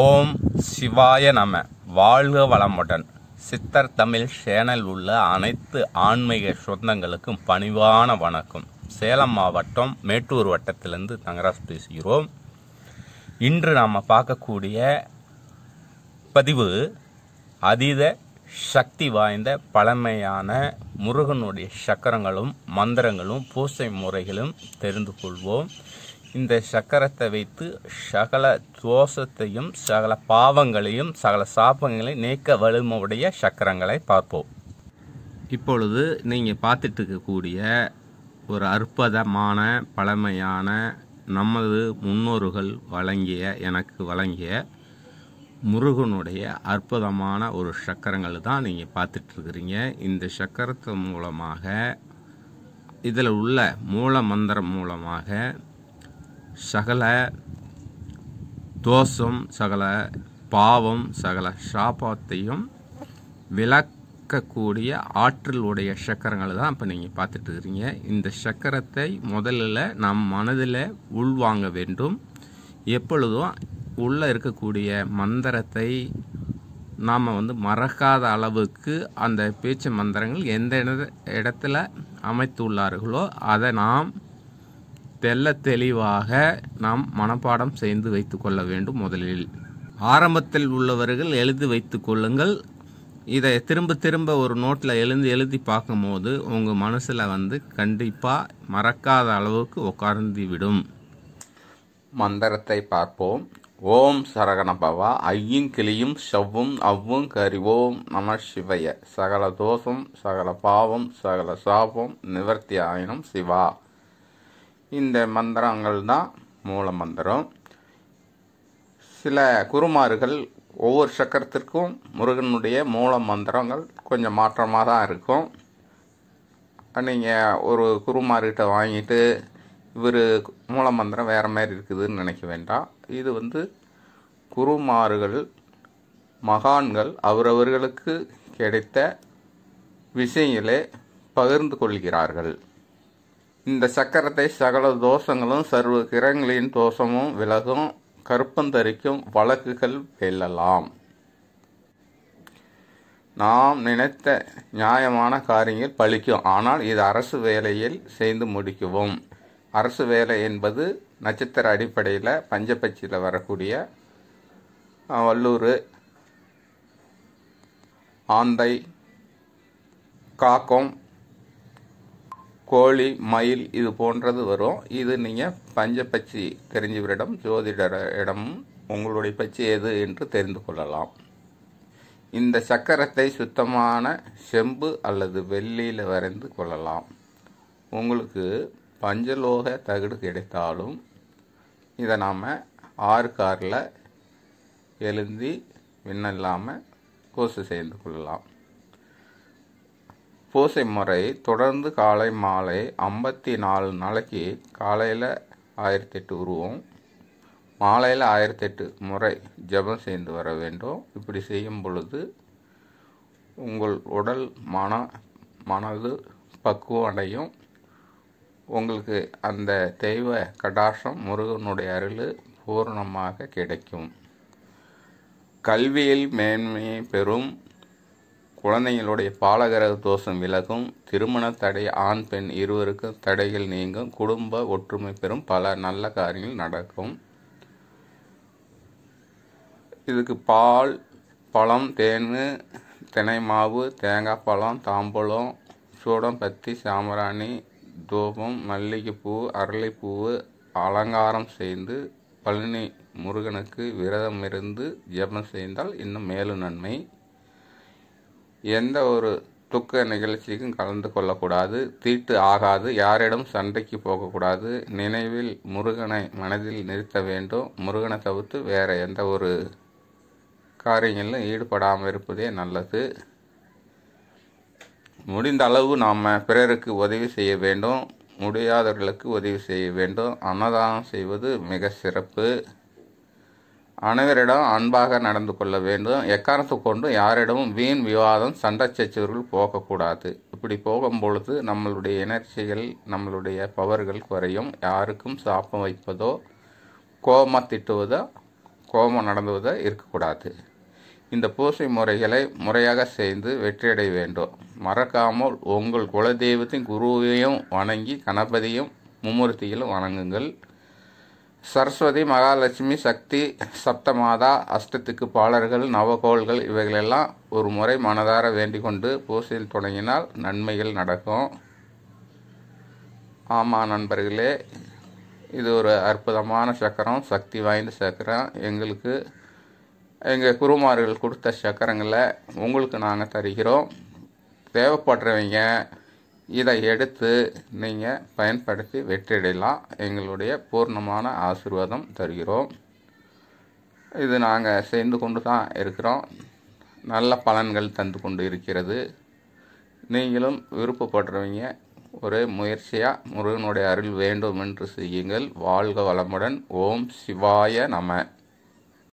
ஓம் சிவாய நம வாழ்க வளமுடன் சித்தர் தமிழ் சேனல் உள்ள அனைத்து ஆன்மீக சொந்தங்களுக்கும் பணிவான வணக்கம் சேலம் மாவட்டம் மேட்டூர் வட்டத்திலிருந்து தங்கராஜ் பேசுகிறோம் இன்று நாம் பார்க்கக்கூடிய பதிவு அதீத சக்தி வாய்ந்த பழமையான முருகனுடைய சக்கரங்களும் மந்திரங்களும் பூசை முறைகளும் தெரிந்து கொள்வோம் இந்த சக்கரத்தை வைத்து சகல தோஷத்தையும் சகல பாவங்களையும் சகல சாபங்களையும் நீக்க வலிமையுடைய சக்கரங்களை பார்ப்போம் இப்பொழுது நீங்கள் பார்த்துட்டு இருக்கக்கூடிய ஒரு அற்புதமான பழமையான நமது முன்னோர்கள் வழங்கிய எனக்கு வழங்கிய முருகனுடைய அற்புதமான ஒரு சக்கரங்கள் தான் நீங்கள் பார்த்துட்ருக்குறீங்க இந்த சக்கரத்து மூலமாக இதில் உள்ள மூல மந்திரம் மூலமாக சகல தோஷம் சகல பாவம் சகல சாபத்தையும் விளக்கக்கூடிய ஆற்றல் உடைய சக்கரங்களை தான் இப்போ நீங்கள் பார்த்துட்டு இருக்கிறீங்க இந்த சக்கரத்தை முதலில் நம் மனதில் உள்வாங்க வேண்டும் எப்பொழுதும் உள்ளே இருக்கக்கூடிய மந்திரத்தை நாம் வந்து மறக்காத அளவுக்கு அந்த பேச்சு மந்திரங்கள் எந்த இடத்துல அமைத்துள்ளார்களோ அதை நாம் தெல்ல தெளிவாக நாம் மனப்பாடம் செய்து வைத்து கொள்ள வேண்டும் முதலில் ஆரம்பத்தில் உள்ளவர்கள் எழுதி வைத்து கொள்ளுங்கள் இதை திரும்ப திரும்ப ஒரு நோட்டில் எழுந்து எழுதி பார்க்கும்போது உங்கள் மனசில் வந்து கண்டிப்பாக மறக்காத அளவுக்கு உட்கார்ந்து விடும் மந்திரத்தை பார்ப்போம் ஓம் சரகணபவா ஐயும் கிளியும் செவ்வும் அவ்வும் கறிவோம் நம சிவைய சகல தோஷம் சகல பாவம் சகல சாபம் நிவர்த்தி ஆயினும் சிவா இந்த மந்திரங்கள் தான் மூல மந்திரம் சில குருமார்கள் ஒவ்வொரு சக்கரத்திற்கும் முருகனுடைய மூல மந்திரங்கள் கொஞ்சம் மாற்றமாக தான் இருக்கும் நீங்கள் ஒரு குருமார்கிட்ட வாங்கிட்டு இவர் மூல மந்திரம் வேறு மாதிரி இருக்குதுன்னு நினைக்க வேண்டாம் இது வந்து குருமார்கள் மகான்கள் அவரவர்களுக்கு கிடைத்த விஷயங்களே பகிர்ந்து கொள்கிறார்கள் இந்த சக்கரத்தை சகல தோஷங்களும் சர்வ கிரகங்களின் தோஷமும் விலகும் கருப்பந்தரிக்கும் வழக்குகள் வெல்லலாம் நாம் நினைத்த நியாயமான காரியங்கள் பழிக்கும் ஆனால் இது அரசு வேலையில் செய்து முடிக்கவும் அரசு வேலை என்பது நட்சத்திர அடிப்படையில் பஞ்சபட்சியில் வரக்கூடிய வல்லூர் ஆந்தை காக்கம் கோழி மயில் இது போன்றது வரும் இது நீங்கள் பச்சி தெரிஞ்சவரிடம் ஜோதிடர் இடமும் உங்களுடைய பச்சி எது என்று தெரிந்து கொள்ளலாம் இந்த சக்கரத்தை சுத்தமான செம்பு அல்லது வெள்ளியில் வரைந்து கொள்ளலாம் உங்களுக்கு பஞ்சலோக தகடு கிடைத்தாலும் இதை நாம் ஆறு காரில் எழுந்தி விண்ணில்லாமல் கோசு செய்து கொள்ளலாம் பூசை முறை தொடர்ந்து காலை மாலை ஐம்பத்தி நாலு நாளைக்கு காலையில் ஆயிரத்தி எட்டு உருவம் மாலையில் ஆயிரத்தி எட்டு முறை ஜபம் செய்து வர வேண்டும் இப்படி செய்யும் பொழுது உங்கள் உடல் மன மனது பக்குவம் அடையும் உங்களுக்கு அந்த தெய்வ கடாசம் முருகனுடைய அருள் பூரணமாக கிடைக்கும் கல்வியில் மேன்மையை பெறும் குழந்தைங்களுடைய பாலகர தோஷம் விலகும் திருமண தடை ஆண் பெண் இருவருக்கும் தடைகள் நீங்கும் குடும்ப ஒற்றுமை பெறும் பல நல்ல காரியங்கள் நடக்கும் இதுக்கு பால் பழம் தேன் தினை மாவு தேங்காய் பழம் தாம்பழம் சூடம் பத்தி சாமராணி தூபம் மல்லிகைப்பூ அரளிப்பூ அலங்காரம் செய்து பழனி முருகனுக்கு விரதம் இருந்து ஜெபம் செய்தால் இன்னும் மேலும் நன்மை எந்த ஒரு துக்க நிகழ்ச்சிக்கும் கலந்து கொள்ளக்கூடாது தீட்டு ஆகாது யாரிடம் சண்டைக்கு போகக்கூடாது நினைவில் முருகனை மனதில் நிறுத்த வேண்டும் முருகனை தவிர்த்து வேறு எந்த ஒரு காரியங்களிலும் ஈடுபடாமல் இருப்பதே நல்லது முடிந்த அளவு நாம் பிறருக்கு உதவி செய்ய வேண்டும் முடியாதவர்களுக்கு உதவி செய்ய வேண்டும் அன்னதானம் செய்வது மிக சிறப்பு அனைவரிடம் அன்பாக நடந்து கொள்ள வேண்டும் எக்காரணத்து கொண்டு யாரிடமும் வீண் விவாதம் சண்டை சச்சுவர்கள் போகக்கூடாது இப்படி போகும்பொழுது நம்மளுடைய எனர்ஜிகள் நம்மளுடைய பவர்கள் குறையும் யாருக்கும் சாப்பம் வைப்பதோ கோபமாக திட்டுவதோ கோபம் நடந்துவதோ இருக்கக்கூடாது இந்த பூசை முறைகளை முறையாக செய்து வெற்றியடைய வேண்டும் மறக்காமல் உங்கள் குலதெய்வத்தின் குருவையும் வணங்கி கணபதியும் மும்மூர்த்தியிலும் வணங்குங்கள் சரஸ்வதி மகாலட்சுமி சக்தி சப்தமாதா அஷ்டத்துக்கு பாலர்கள் நவகோள்கள் இவைகளெல்லாம் ஒரு முறை மனதார வேண்டிக் கொண்டு பூசையில் தொடங்கினால் நன்மைகள் நடக்கும் ஆமாம் நண்பர்களே இது ஒரு அற்புதமான சக்கரம் சக்தி வாய்ந்த சக்கரம் எங்களுக்கு எங்கள் குருமார்கள் கொடுத்த சக்கரங்களை உங்களுக்கு நாங்கள் தருகிறோம் தேவைப்படுறவங்க இதை எடுத்து நீங்கள் பயன்படுத்தி வெற்றிடலாம் எங்களுடைய பூர்ணமான ஆசிர்வாதம் தருகிறோம் இது நாங்கள் செய்து கொண்டு தான் இருக்கிறோம் நல்ல பலன்கள் தந்து கொண்டு இருக்கிறது நீங்களும் விருப்பப்படுறவங்க ஒரே முயற்சியாக முருகனுடைய அருள் வேண்டும் என்று செய்யுங்கள் வாழ்க வளமுடன் ஓம் சிவாய நம